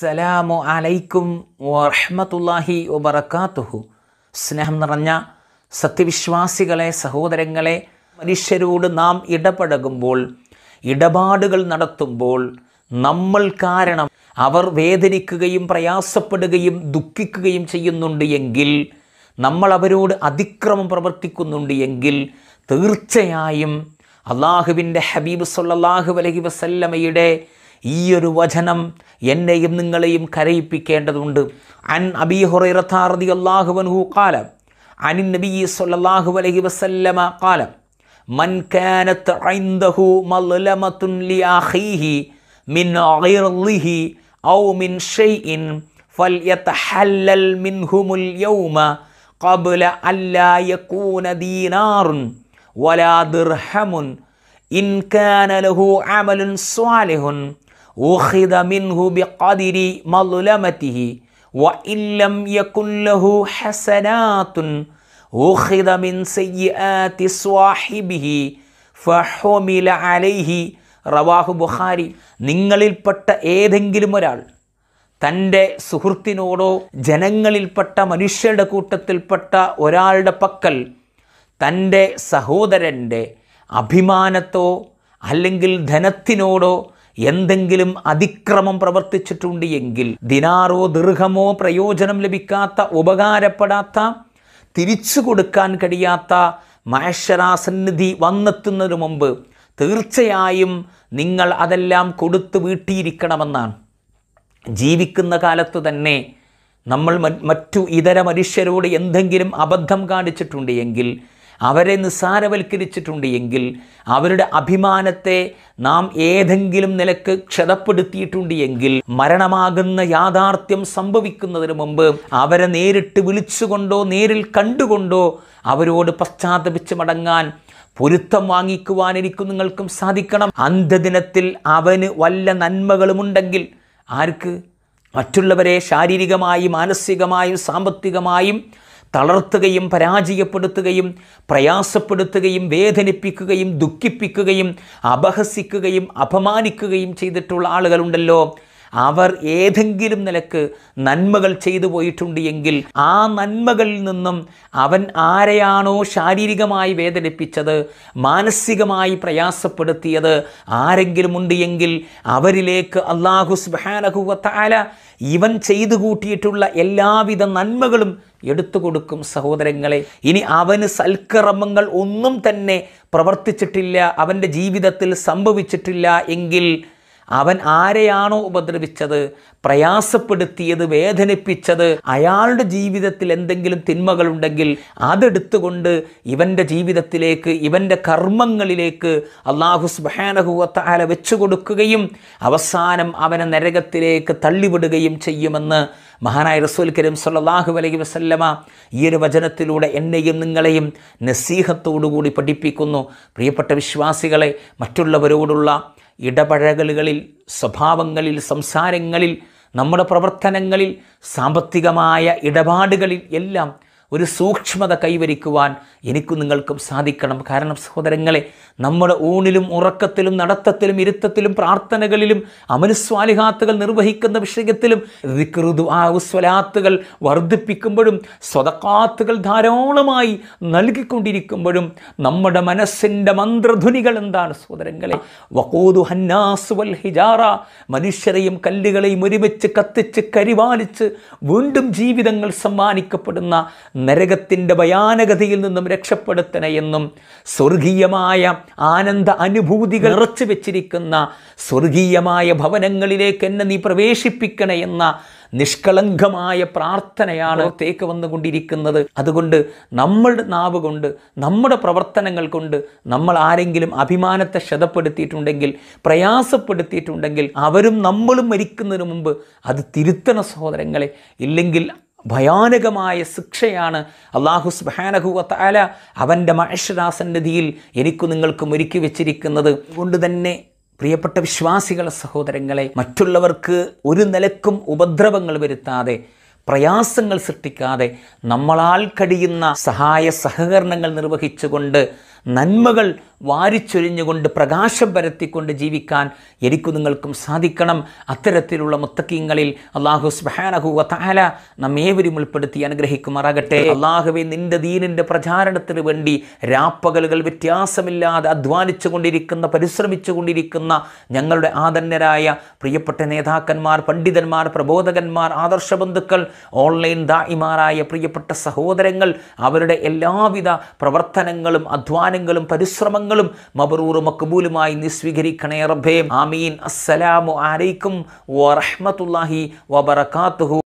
സലാമു അലൈക്കും വറഹമത്തല്ലാഹി വബർക്കാത്തുഹു സ്നേഹം നിറഞ്ഞ സത്യവിശ്വാസികളെ സഹോദരങ്ങളെ മനുഷ്യരോട് നാം ഇടപഴകുമ്പോൾ ഇടപാടുകൾ നടത്തുമ്പോൾ നമ്മൾ കാരണം അവർ വേദനിക്കുകയും പ്രയാസപ്പെടുകയും ദുഃഖിക്കുകയും ചെയ്യുന്നുണ്ട് എങ്കിൽ നമ്മൾ അവരോട് അതിക്രമം പ്രവർത്തിക്കുന്നുണ്ട് എങ്കിൽ തീർച്ചയായും അള്ളാഹുവിൻ്റെ ഹബീബ് സല്ലാഹു അലഹി വസല്ലമയുടെ ഈ ഒരു വചനം എന്നെയും നിങ്ങളെയും കരയിപ്പിക്കേണ്ടതുണ്ട് അൻ അബി ഹുറൈറത്താറതി അള്ളാഹുവൻഹു കാലം അനിൻ നബി സല്ലാഹു അലഹി വസല്ലമ കാലം മൻ കാനത്ത് ഐന്ദഹു മൽലമത്തുൻ ലി അഖീഹി മിൻ ഗൈർലിഹി ഔ മിൻ ഷൈഇൻ ഫൽയതഹല്ലൽ മിൻഹുമുൽ യൗമ قبل ألا يكون دينار ولا درهم إن كان له عمل صالح റവാഹു ബുഹാരി നിങ്ങളിൽപ്പെട്ട ഏതെങ്കിലും ഒരാൾ തൻ്റെ സുഹൃത്തിനോടോ ജനങ്ങളിൽപ്പെട്ട മനുഷ്യരുടെ കൂട്ടത്തിൽപ്പെട്ട ഒരാളുടെ പക്കൽ തൻ്റെ സഹോദരൻ്റെ അഭിമാനത്തോ അല്ലെങ്കിൽ ധനത്തിനോടോ എന്തെങ്കിലും അതിക്രമം പ്രവർത്തിച്ചിട്ടുണ്ട് എങ്കിൽ ദിനാറോ ദീർഘമോ പ്രയോജനം ലഭിക്കാത്ത ഉപകാരപ്പെടാത്ത തിരിച്ചു കൊടുക്കാൻ കഴിയാത്ത മഹേശ്വരാസന്നിധി വന്നെത്തുന്നതിന് മുമ്പ് തീർച്ചയായും നിങ്ങൾ അതെല്ലാം കൊടുത്ത് വീട്ടിയിരിക്കണമെന്നാണ് ജീവിക്കുന്ന കാലത്ത് തന്നെ നമ്മൾ മറ്റു ഇതര മനുഷ്യരോട് എന്തെങ്കിലും അബദ്ധം കാണിച്ചിട്ടുണ്ട് അവരെ നിസ്സാരവൽക്കരിച്ചിട്ടുണ്ട് എങ്കിൽ അവരുടെ അഭിമാനത്തെ നാം ഏതെങ്കിലും നിലക്ക് ക്ഷതപ്പെടുത്തിയിട്ടുണ്ട് എങ്കിൽ മരണമാകുന്ന യാഥാർത്ഥ്യം സംഭവിക്കുന്നതിന് മുമ്പ് അവരെ നേരിട്ട് വിളിച്ചുകൊണ്ടോ നേരിൽ കണ്ടുകൊണ്ടോ അവരോട് പശ്ചാത്തപിച്ച് മടങ്ങാൻ പൊരുത്തം വാങ്ങിക്കുവാൻ എനിക്കും നിങ്ങൾക്കും സാധിക്കണം അന്ധദിനത്തിൽ അവന് വല്ല നന്മകളുമുണ്ടെങ്കിൽ ആർക്ക് മറ്റുള്ളവരെ ശാരീരികമായും മാനസികമായും സാമ്പത്തികമായും തളർത്തുകയും പരാജയപ്പെടുത്തുകയും പ്രയാസപ്പെടുത്തുകയും വേദനിപ്പിക്കുകയും ദുഃഖിപ്പിക്കുകയും അപഹസിക്കുകയും അപമാനിക്കുകയും ചെയ്തിട്ടുള്ള ആളുകളുണ്ടല്ലോ അവർ ഏതെങ്കിലും നിലക്ക് നന്മകൾ ചെയ്തു പോയിട്ടുണ്ട് എങ്കിൽ ആ നന്മകളിൽ നിന്നും അവൻ ആരെയാണോ ശാരീരികമായി വേദനിപ്പിച്ചത് മാനസികമായി പ്രയാസപ്പെടുത്തിയത് ആരെങ്കിലും ഉണ്ട് എങ്കിൽ അവരിലേക്ക് അള്ളാഹു സുബാനഹുവത്താല ഇവൻ ചെയ്തു കൂട്ടിയിട്ടുള്ള എല്ലാവിധ നന്മകളും എടുത്തു കൊടുക്കും സഹോദരങ്ങളെ ഇനി അവന് സൽക്കർമ്മങ്ങൾ ഒന്നും തന്നെ പ്രവർത്തിച്ചിട്ടില്ല അവൻ്റെ ജീവിതത്തിൽ സംഭവിച്ചിട്ടില്ല എങ്കിൽ അവൻ ആരെയാണോ ഉപദ്രവിച്ചത് പ്രയാസപ്പെടുത്തിയത് വേദനിപ്പിച്ചത് അയാളുടെ ജീവിതത്തിൽ എന്തെങ്കിലും തിന്മകളുണ്ടെങ്കിൽ അതെടുത്തുകൊണ്ട് ഇവൻ്റെ ജീവിതത്തിലേക്ക് ഇവൻ്റെ കർമ്മങ്ങളിലേക്ക് അള്ളാഹു സ്ബാനഹുവത്താല വെച്ചു കൊടുക്കുകയും അവസാനം അവനെ നരകത്തിലേക്ക് തള്ളിവിടുകയും ചെയ്യുമെന്ന് മഹാനായ റസൂൽ കരീം സല്ലാഹു അലൈഹി വസല്ലമ ഈ ഒരു വചനത്തിലൂടെ എന്നെയും നിങ്ങളെയും നസീഹത്തോടുകൂടി പഠിപ്പിക്കുന്നു പ്രിയപ്പെട്ട വിശ്വാസികളെ മറ്റുള്ളവരോടുള്ള ഇടപഴകലുകളിൽ സ്വഭാവങ്ങളിൽ സംസാരങ്ങളിൽ നമ്മുടെ പ്രവർത്തനങ്ങളിൽ സാമ്പത്തികമായ ഇടപാടുകളിൽ എല്ലാം ഒരു സൂക്ഷ്മത കൈവരിക്കുവാൻ എനിക്കും നിങ്ങൾക്കും സാധിക്കണം കാരണം സഹോദരങ്ങളെ നമ്മുടെ ഊണിലും ഉറക്കത്തിലും നടത്തത്തിലും ഇരുത്തത്തിലും പ്രാർത്ഥനകളിലും അമനുസ്വാലിഹാത്തുകൾ നിർവഹിക്കുന്ന വിഷയത്തിലും ഋക്റുതു സ്വലാത്തുകൾ വർദ്ധിപ്പിക്കുമ്പോഴും സ്വതക്കാത്തുകൾ ധാരാളമായി നൽകിക്കൊണ്ടിരിക്കുമ്പോഴും നമ്മുടെ മനസ്സിൻ്റെ മന്ത്രധ്വനികൾ എന്താണ് സഹോദരങ്ങളെ വക്കൂതു ഹന്നാസു വൽ ഹിജാറ മനുഷ്യരെയും കല്ലുകളെയും ഒരുമിച്ച് കത്തിച്ച് കരിവാലിച്ച് വീണ്ടും ജീവിതങ്ങൾ സമ്മാനിക്കപ്പെടുന്ന നരകത്തിൻ്റെ ഭയാനകതയിൽ നിന്നും രക്ഷപ്പെടുത്തണേ എന്നും സ്വർഗീയമായ ആനന്ദ അനുഭൂതികൾ നിറച്ചു വെച്ചിരിക്കുന്ന സ്വർഗീയമായ ഭവനങ്ങളിലേക്ക് എന്നെ നീ പ്രവേശിപ്പിക്കണേ എന്ന നിഷ്കളങ്കമായ പ്രാർത്ഥനയാണ് തേക്ക് വന്നുകൊണ്ടിരിക്കുന്നത് അതുകൊണ്ട് നമ്മളുടെ നാവ് കൊണ്ട് നമ്മുടെ പ്രവർത്തനങ്ങൾ കൊണ്ട് നമ്മൾ ആരെങ്കിലും അഭിമാനത്തെ ക്ഷതപ്പെടുത്തിയിട്ടുണ്ടെങ്കിൽ പ്രയാസപ്പെടുത്തിയിട്ടുണ്ടെങ്കിൽ അവരും നമ്മളും മരിക്കുന്നതിന് മുമ്പ് അത് തിരുത്തണ സഹോദരങ്ങളെ ഇല്ലെങ്കിൽ ഭയാനകമായ ശിക്ഷയാണ് അള്ളാഹു സുബാനഹുല അവൻ്റെ മഹേഷദാസന്നതിയിൽ എനിക്ക് നിങ്ങൾക്കും ഒരുക്കി വെച്ചിരിക്കുന്നത് കൊണ്ട് തന്നെ പ്രിയപ്പെട്ട വിശ്വാസികളെ സഹോദരങ്ങളെ മറ്റുള്ളവർക്ക് ഒരു നിലക്കും ഉപദ്രവങ്ങൾ വരുത്താതെ പ്രയാസങ്ങൾ സൃഷ്ടിക്കാതെ നമ്മളാൽ കഴിയുന്ന സഹായ സഹകരണങ്ങൾ നിർവഹിച്ചുകൊണ്ട് നന്മകൾ വാരിച്ചൊരിഞ്ഞുകൊണ്ട് പ്രകാശം പരത്തിക്കൊണ്ട് ജീവിക്കാൻ എനിക്കു നിങ്ങൾക്കും സാധിക്കണം അത്തരത്തിലുള്ള മുത്തക്കീങ്ങളിൽ അള്ളാഹു സ്ബഹാനഹുവ താല നമ്മേവരും ഉൾപ്പെടുത്തി അനുഗ്രഹിക്കുമാറാകട്ടെ അള്ളാഹുവെ നിന്റെ ദീനിൻ്റെ പ്രചാരണത്തിന് വേണ്ടി രാപ്പകലുകൾ വ്യത്യാസമില്ലാതെ അധ്വാനിച്ചു കൊണ്ടിരിക്കുന്ന പരിശ്രമിച്ചു കൊണ്ടിരിക്കുന്ന ഞങ്ങളുടെ ആദരണരായ പ്രിയപ്പെട്ട നേതാക്കന്മാർ പണ്ഡിതന്മാർ പ്രബോധകന്മാർ ആദർശ ബന്ധുക്കൾ ഓൺലൈൻ ദായിമാരായ പ്രിയപ്പെട്ട സഹോദരങ്ങൾ അവരുടെ എല്ലാവിധ പ്രവർത്തനങ്ങളും അധ്വാന അധ്വാനങ്ങളും പരിശ്രമങ്ങളും മബറൂർ മക്ബൂലുമായി നിസ്വീകരിക്കണേ റബ്ബേ ആമീൻ അസ്സലാമു അലൈക്കും വറഹ്മത്തുള്ളാഹി വബറകാതുഹു